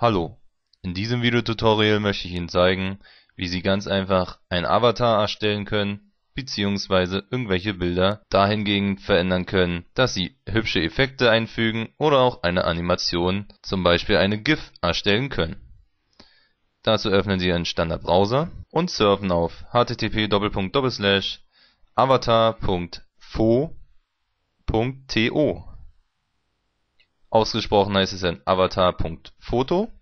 Hallo, in diesem Videotutorial möchte ich Ihnen zeigen, wie Sie ganz einfach ein Avatar erstellen können bzw. irgendwelche Bilder dahingegen verändern können, dass Sie hübsche Effekte einfügen oder auch eine Animation, zum Beispiel eine GIF, erstellen können. Dazu öffnen Sie Ihren Standardbrowser und surfen auf http://avatar.fo.to Ausgesprochen heißt es ein avatar.foto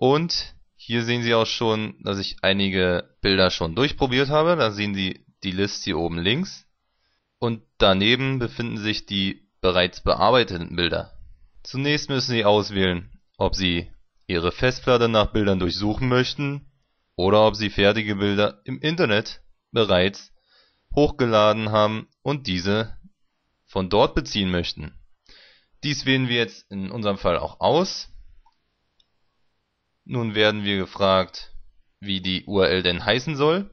und hier sehen Sie auch schon, dass ich einige Bilder schon durchprobiert habe. Da sehen Sie die Liste hier oben links. Und daneben befinden sich die bereits bearbeiteten Bilder. Zunächst müssen Sie auswählen, ob Sie Ihre Festplatte nach Bildern durchsuchen möchten oder ob Sie fertige Bilder im Internet bereits hochgeladen haben und diese von dort beziehen möchten. Dies wählen wir jetzt in unserem Fall auch aus nun werden wir gefragt, wie die URL denn heißen soll.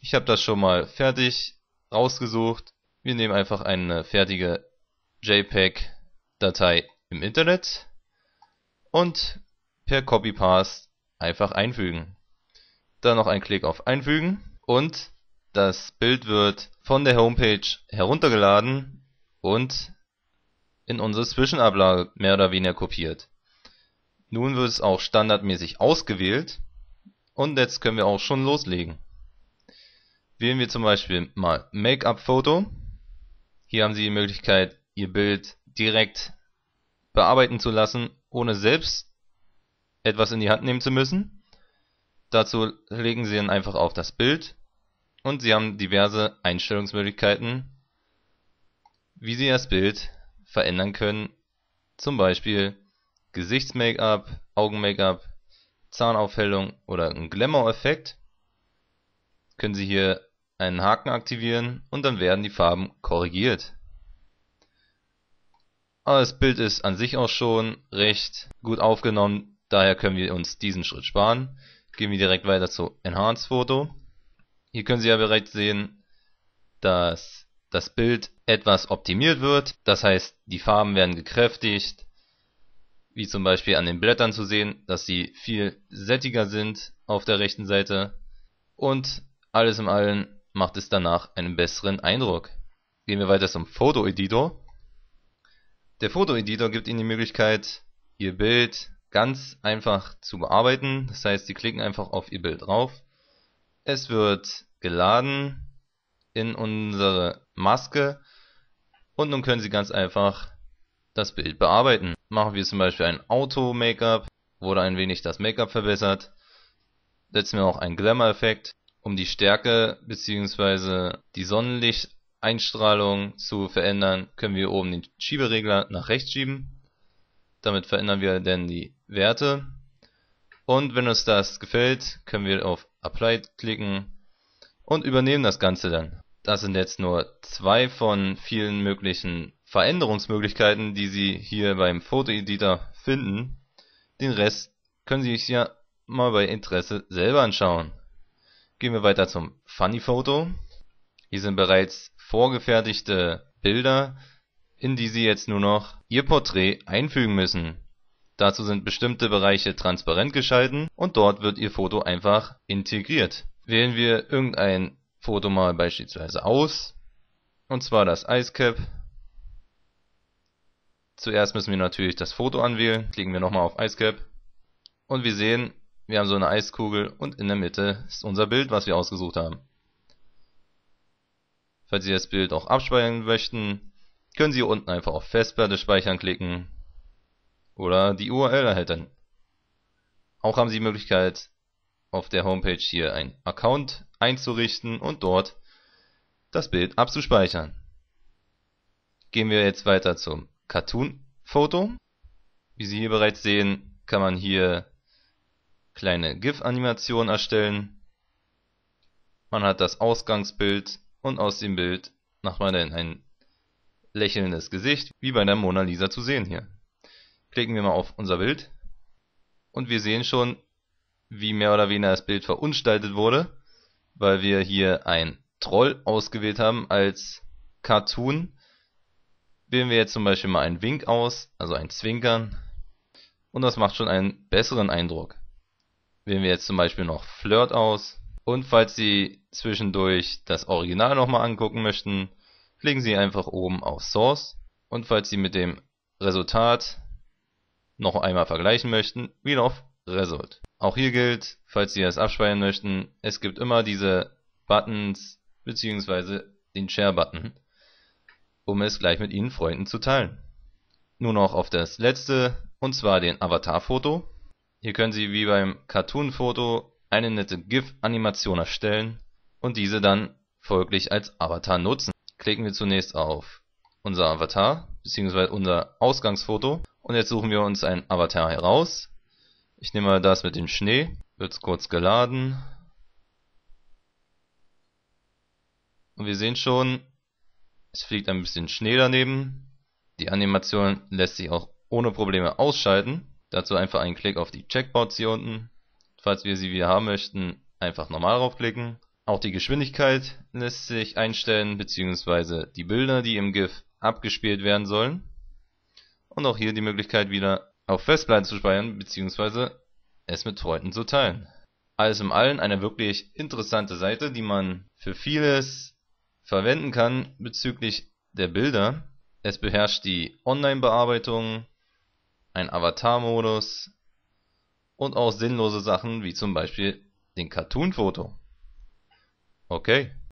Ich habe das schon mal fertig rausgesucht. Wir nehmen einfach eine fertige JPEG-Datei im Internet und per Copy-Paste einfach einfügen. Dann noch ein Klick auf Einfügen und das Bild wird von der Homepage heruntergeladen und in unsere Zwischenablage mehr oder weniger kopiert. Nun wird es auch standardmäßig ausgewählt und jetzt können wir auch schon loslegen. Wählen wir zum Beispiel mal Make-up-Foto. Hier haben Sie die Möglichkeit, Ihr Bild direkt bearbeiten zu lassen, ohne selbst etwas in die Hand nehmen zu müssen. Dazu legen Sie dann einfach auf das Bild und Sie haben diverse Einstellungsmöglichkeiten, wie Sie das Bild verändern können. Zum Beispiel Gesichts-Make-up, Augen-Make-up, Zahnaufhellung oder einen Glamour-Effekt können Sie hier einen Haken aktivieren und dann werden die Farben korrigiert. Aber ah, das Bild ist an sich auch schon recht gut aufgenommen, daher können wir uns diesen Schritt sparen. Gehen wir direkt weiter zu Enhanced Photo. Hier können Sie ja bereits sehen, dass das Bild etwas optimiert wird, das heißt die Farben werden gekräftigt, wie zum Beispiel an den Blättern zu sehen, dass sie viel sättiger sind auf der rechten Seite. Und alles in allem macht es danach einen besseren Eindruck. Gehen wir weiter zum Fotoeditor. Der Fotoeditor gibt Ihnen die Möglichkeit, Ihr Bild ganz einfach zu bearbeiten. Das heißt, Sie klicken einfach auf Ihr Bild drauf. Es wird geladen in unsere Maske. Und nun können Sie ganz einfach das Bild bearbeiten. Machen wir zum Beispiel ein Auto-Make-up, wurde ein wenig das Make-up verbessert. Setzen wir auch einen Glamour-Effekt, um die Stärke bzw. die Sonnenlichteinstrahlung zu verändern, können wir oben den Schieberegler nach rechts schieben. Damit verändern wir dann die Werte. Und wenn uns das gefällt, können wir auf Apply klicken und übernehmen das Ganze dann. Das sind jetzt nur zwei von vielen möglichen Veränderungsmöglichkeiten, die Sie hier beim Fotoeditor finden. Den Rest können Sie sich ja mal bei Interesse selber anschauen. Gehen wir weiter zum funny Photo. Hier sind bereits vorgefertigte Bilder, in die Sie jetzt nur noch Ihr Porträt einfügen müssen. Dazu sind bestimmte Bereiche transparent geschalten und dort wird Ihr Foto einfach integriert. Wählen wir irgendein Foto mal beispielsweise aus, und zwar das Icecap Zuerst müssen wir natürlich das Foto anwählen, klicken wir nochmal auf Icecap und wir sehen, wir haben so eine Eiskugel und in der Mitte ist unser Bild, was wir ausgesucht haben. Falls Sie das Bild auch abspeichern möchten, können Sie unten einfach auf Festplatte speichern klicken oder die URL erhalten. Auch haben Sie die Möglichkeit, auf der Homepage hier einen Account einzurichten und dort das Bild abzuspeichern. Gehen wir jetzt weiter zum Cartoon-Foto. Wie Sie hier bereits sehen, kann man hier kleine GIF-Animationen erstellen. Man hat das Ausgangsbild und aus dem Bild macht man dann ein lächelndes Gesicht, wie bei der Mona Lisa zu sehen hier. Klicken wir mal auf unser Bild und wir sehen schon, wie mehr oder weniger das Bild verunstaltet wurde, weil wir hier ein Troll ausgewählt haben als Cartoon Wählen wir jetzt zum Beispiel mal einen Wink aus, also ein Zwinkern. Und das macht schon einen besseren Eindruck. Wählen wir jetzt zum Beispiel noch Flirt aus. Und falls Sie zwischendurch das Original nochmal angucken möchten, klicken Sie einfach oben auf Source. Und falls Sie mit dem Resultat noch einmal vergleichen möchten, wieder auf Result. Auch hier gilt, falls Sie das abspeichern möchten, es gibt immer diese Buttons bzw. den Share-Button um es gleich mit Ihnen Freunden zu teilen. Nur noch auf das letzte, und zwar den Avatar-Foto. Hier können Sie wie beim Cartoon-Foto eine nette GIF-Animation erstellen und diese dann folglich als Avatar nutzen. Klicken wir zunächst auf unser Avatar bzw. unser Ausgangsfoto und jetzt suchen wir uns einen Avatar heraus. Ich nehme mal das mit dem Schnee, wird kurz geladen. Und wir sehen schon, es fliegt ein bisschen Schnee daneben. Die Animation lässt sich auch ohne Probleme ausschalten. Dazu einfach einen Klick auf die Checkbox hier unten. Falls wir sie wieder haben möchten, einfach normal draufklicken. Auch die Geschwindigkeit lässt sich einstellen, beziehungsweise die Bilder, die im GIF abgespielt werden sollen. Und auch hier die Möglichkeit wieder auf Festplatten zu speichern, beziehungsweise es mit Freunden zu teilen. Alles im Allen eine wirklich interessante Seite, die man für vieles verwenden kann bezüglich der Bilder. Es beherrscht die Online-Bearbeitung, ein Avatar-Modus und auch sinnlose Sachen wie zum Beispiel den Cartoon-Foto. Okay